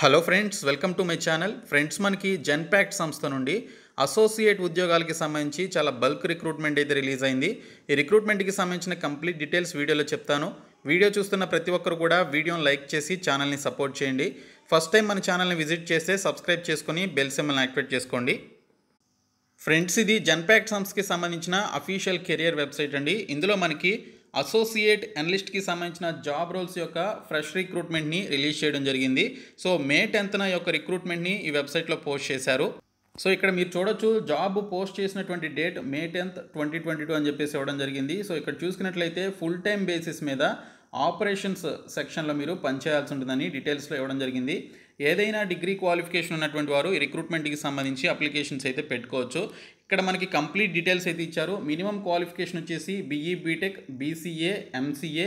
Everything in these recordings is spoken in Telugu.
hello friends welcome to my channel friends మనకి జెన్పాక్ట్ సంస్థ నుండి అసోసియేట్ ఉద్యోగాలకి సంబంధించి చాలా బల్క్ రిక్రూట్మెంట్ అయితే రిలీజ్ అయింది ఈ రిక్రూట్మెంట్కి సంబంధించిన కంప్లీట్ డీటెయిల్స్ వీడియోలో చెప్తాను వీడియో చూస్తున్న ప్రతి ఒక్కరు కూడా వీడియోని లైక్ చేసి ఛానల్ని సపోర్ట్ చేయండి ఫస్ట్ టైం మన ఛానల్ని విజిట్ చేస్తే సబ్స్క్రైబ్ చేసుకుని బెల్ సెమ్మల్ని యాక్టివేట్ చేసుకోండి ఫ్రెండ్స్ ఇది జెన్పాక్ట్ సంస్థకి సంబంధించిన అఫీషియల్ కెరియర్ వెబ్సైట్ అండి ఇందులో మనకి అసోసియేట్ అనలిస్ట్కి సంబంధించిన జాబ్ రోల్స్ యొక్క ఫ్రెష్ రిక్రూట్మెంట్ని రిలీజ్ చేయడం జరిగింది సో మే టెన్త్న యొక్క రిక్రూట్మెంట్ని ఈ వెబ్సైట్లో పోస్ట్ చేశారు సో ఇక్కడ మీరు చూడొచ్చు జాబ్ పోస్ట్ చేసినటువంటి date May tenth twenty twenty two అని చెప్పేసి ఇవ్వడం జరిగింది సో ఇక్కడ చూసుకున్నట్లయితే ఫుల్ టైం బేసిస్ మీద ఆపరేషన్స్ సెక్షన్లో మీరు పనిచేయాల్సి ఉంటుందని డీటెయిల్స్లో ఇవ్వడం జరిగింది ఏదైనా డిగ్రీ క్వాలిఫికేషన్ ఉన్నటువంటి వారు ఈ రిక్రూట్మెంట్కి సంబంధించి అప్లికేషన్స్ అయితే పెట్టుకోవచ్చు ఇక్కడ మనకి కంప్లీట్ డీటెయిల్స్ అయితే ఇచ్చారు మినిమం క్వాలిఫికేషన్ వచ్చేసి BE BTech BCA MCA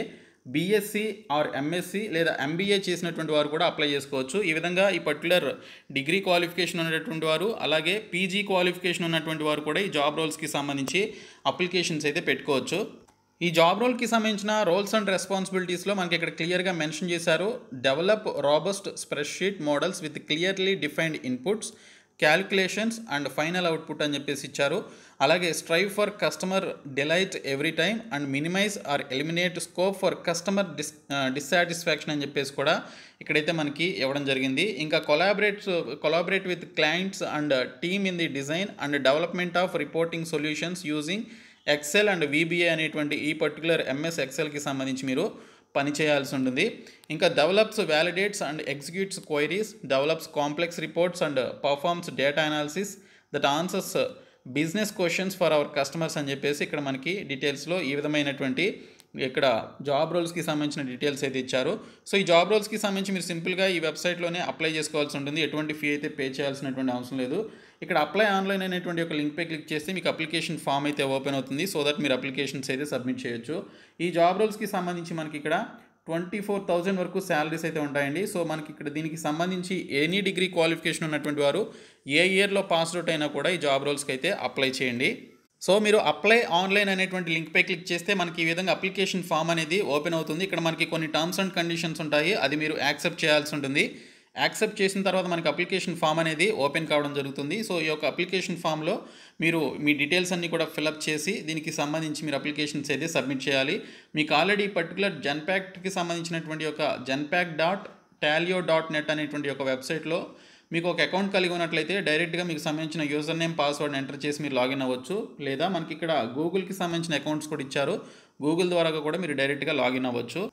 BSc or MSc లేదా ఎంబీఏ చేసినటువంటి వారు కూడా అప్లై చేసుకోవచ్చు ఈ విధంగా ఈ పర్టికులర్ డిగ్రీ క్వాలిఫికేషన్ ఉన్నటువంటి వారు అలాగే పీజీ క్వాలిఫికేషన్ ఉన్నటువంటి వారు కూడా ఈ జాబ్ రోల్స్కి సంబంధించి అప్లికేషన్స్ అయితే పెట్టుకోవచ్చు ఈ జాబ్ రోల్కి సంబంధించిన రోల్స్ అండ్ రెస్పాన్సిబిలిటీస్లో మనకి ఇక్కడ క్లియర్గా మెన్షన్ చేశారు develop robust spreadsheet models with clearly defined inputs calculations and final output అని చెప్పేసి ఇచ్చారు అలాగే strive for customer delight every time and minimise or eliminate scope for customer dis dissatisfaction అని చెప్పేసి కూడా ఇక్కడైతే మనకి ఇవ్వడం జరిగింది ఇంకా collaborates collaborate with clients and team in the design and development of reporting solutions using Excel and VBA అనేటువంటి ఈ పర్టికులర్ ఎంఎస్ ఎక్సెల్కి సంబంధించి మీరు పని చేయాల్సి ఉంటుంది ఇంకా develops validates and executes queries develops complex reports and performs data analysis that answers business questions for our customers అని చెప్పేసి ఇక్కడ మనకి డీటెయిల్స్లో ఈ విధమైనటువంటి ఇక్కడ జాబ్ రోల్స్కి సంబంధించిన డీటెయిల్స్ అయితే ఇచ్చారు సో ఈ జాబ్ రోల్స్కి సంబంధించి మీరు సింపుల్గా ఈ వెబ్సైట్లోనే అప్లై చేసుకోవాల్సి ఉంటుంది ఎటువంటి ఫీ అయితే పే చేయాల్సినటువంటి అవసరం లేదు ఇక్కడ అప్లై ఆన్లైన్ అనేటువంటి ఒక లింక్పై క్లిక్ చేస్తే మీకు అప్లికేషన్ ఫామ్ అయితే ఓపెన్ అవుతుంది సో దట్ మీరు అప్లికేషన్స్ అయితే సబ్మిట్ చేయొచ్చు ఈ జాబ్ రోల్స్కి సంబంధించి మనకి ఇక్కడ ట్వంటీ ఫోర్ థౌజండ్ వరకు శాలరీస్ అయితే ఉంటాయండి సో మనకి ఇక్కడ దీనికి సంబంధించి ఎనీ డిగ్రీ క్వాలిఫికేషన్ ఉన్నటువంటి వారు ఏ ఇయర్లో పాస్డ్ అవుట్ అయినా కూడా ఈ జాబ్ రోల్స్కి అయితే అప్లై చేయండి సో మీరు అప్లై ఆన్లైన్ అనేటువంటి లింక్పై క్లిక్ చేస్తే మనకి ఈ విధంగా అప్లికేషన్ ఫామ్ అనేది ఓపెన్ అవుతుంది ఇక్కడ మనకి కొన్ని టర్మ్స్ అండ్ కండిషన్స్ ఉంటాయి అది మీరు యాక్సెప్ట్ చేయాల్సి ఉంటుంది యాక్సెప్ట్ చేసిన తర్వాత మనకి అప్లికేషన్ ఫామ్ అనేది ఓపెన్ కావడం జరుగుతుంది సో ఈ యొక్క అప్లికేషన్ ఫామ్లో మీరు మీ డీటెయిల్స్ అన్నీ కూడా ఫిలప్ చేసి దీనికి సంబంధించి మీరు అప్లికేషన్స్ అయితే సబ్మిట్ చేయాలి మీకు ఆల్రెడీ పర్టికులర్ జన్ప్యాక్ట్కి సంబంధించినటువంటి ఒక Genpact dot Taleo dot net అనేటువంటి ఒక వెబ్సైట్లో మీకు ఒక అకౌంట్ కలిగి ఉన్నట్లయితే డైరెక్ట్గా మీకు సంబంధించిన యూజర్ నేమ్ పాస్వర్డ్ ఎంటర్ చేసి మీరు లాగిన్ అవ్వచ్చు లేదా మనకి ఇక్కడ గూగుల్కి సంబంధించిన అకౌంట్స్ కూడా ఇచ్చారు గూగుల్ ద్వారా కూడా మీరు డైరెక్ట్గా లాగిన్ అవ్వచ్చు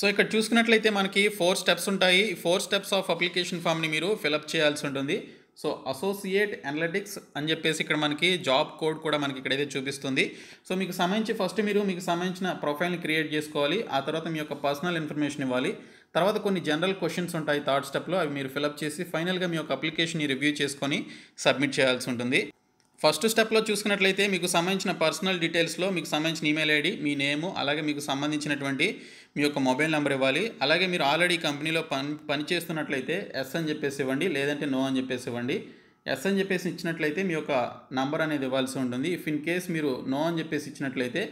సో ఇక్కడ చూసుకున్నట్లయితే మనకి ఫోర్ స్టెప్స్ ఉంటాయి ఫోర్ స్టెప్స్ ఆఫ్ అప్లికేషన్ ఫామ్ని మీరు ఫిలప్ చేయాల్సి ఉంటుంది సో అసోసియేట్ అనలిటిక్స్ అని చెప్పేసి ఇక్కడ మనకి జాబ్ కోడ్ కూడా మనకి ఇక్కడైతే చూపిస్తుంది సో మీకు సంబంధించి ఫస్ట్ మీరు మీకు సంబంధించిన ప్రొఫైల్ని క్రియేట్ చేసుకోవాలి ఆ తర్వాత మీ యొక్క పర్సనల్ ఇన్ఫర్మేషన్ ఇవ్వాలి తర్వాత కొన్ని జనరల్ క్వశ్చన్స్ ఉంటాయి థర్డ్ స్టెప్లో అవి మీరు ఫిలప్ చేసి ఫైనల్గా మీ యొక్క అప్లికేషన్ రివ్యూ చేసుకొని సబ్మిట్ చేయాల్సి ఉంటుంది ఫస్ట్ స్టెప్లో చూసుకున్నట్లయితే మీకు సంబంధించిన పర్సనల్ డీటెయిల్స్లో మీకు సంబంధించిన ఈమెయిల్ ఐడి మీ నేము అలాగే మీకు సంబంధించినటువంటి మీ యొక్క మొబైల్ నెంబర్ ఇవ్వాలి అలాగే మీరు ఆల్రెడీ కంపెనీలో పని పనిచేస్తున్నట్లయితే ఎస్ అని చెప్పేసి ఇవ్వండి లేదంటే నో అని చెప్పేసి ఇవ్వండి ఎస్ అని చెప్పేసి ఇచ్చినట్లయితే మీ యొక్క నంబర్ అనేది ఇవ్వాల్సి ఉంటుంది ఇఫ్ ఇన్ కేస్ మీరు నో అని చెప్పేసి ఇచ్చినట్లయితే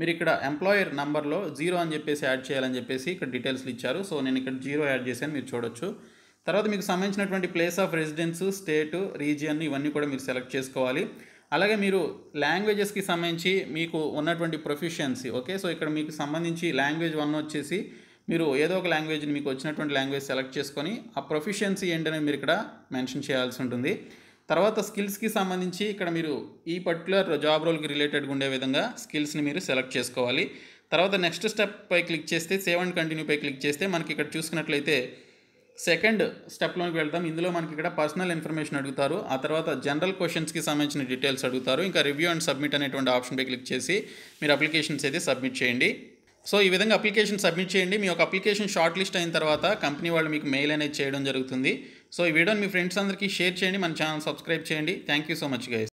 మీరు ఇక్కడ ఎంప్లాయర్ నెంబర్లో జీరో అని చెప్పేసి యాడ్ చేయాలని చెప్పేసి ఇక్కడ డీటెయిల్స్లు ఇచ్చారు సో నేను ఇక్కడ జీరో యాడ్ చేశాను మీరు చూడొచ్చు తర్వాత మీకు సంబంధించినటువంటి place of residence state region ఇవన్నీ కూడా మీరు సెలెక్ట్ చేసుకోవాలి అలాగే మీరు లాంగ్వేజెస్కి సంబంధించి మీకు ఉన్నటువంటి ప్రొఫిషియన్సీ ఓకే సో ఇక్కడ మీకు సంబంధించి లాంగ్వేజ్ వన్ వచ్చేసి మీరు ఏదో ఒక లాంగ్వేజ్ని మీకు వచ్చినటువంటి లాంగ్వేజ్ సెలెక్ట్ చేసుకొని ఆ ప్రొఫిషియన్సీ ఏంటనేది మీరు ఇక్కడ మెన్షన్ చేయాల్సి ఉంటుంది తర్వాత స్కిల్స్కి సంబంధించి ఇక్కడ మీరు ఈ పర్టికులర్ జాబ్ రోల్కి రిలేటెడ్గా ఉండే విధంగా స్కిల్స్ని మీరు సెలెక్ట్ చేసుకోవాలి తర్వాత నెక్స్ట్ స్టెప్ పై క్లిక్ చేస్తే సేవ్ అండ్ కంటిన్యూ పై క్లిక్ చేస్తే మనకి ఇక్కడ చూసుకున్నట్లయితే సెకండ్ స్టెప్లోకి వెళ్తాం ఇందులో మనకి ఇక్కడ పర్సనల్ ఇన్ఫర్మేషన్ అడుగుతారు ఆ తర్వాత జనరల్ క్వశ్చన్స్కి సంబంధించిన డీటెయిల్స్ అడుగుతారు ఇంకా రివ్యూ అండ్ సబ్మిట్ అనేటువంటి ఆప్షన్పై క్లిక్ చేసి మీరు అప్లికేషన్స్ అయితే సబ్మిట్ చేయండి సో ఈ విధంగా అప్లికేషన్ సబ్మిట్ చేయండి మీ యొక్క అప్లికేషన్ షార్ట్ లిస్ట్ అయిన తర్వాత కంపెనీ వాళ్ళు మీకు మెయిల్ అనేది చేయడం జరుగుతుంది సో ఈ వీడియోని మీ ఫ్రెండ్స్ అందరికీ షేర్ చేయండి మన ఛానల్ సబ్స్క్రైబ్ చేయండి thank you so much guys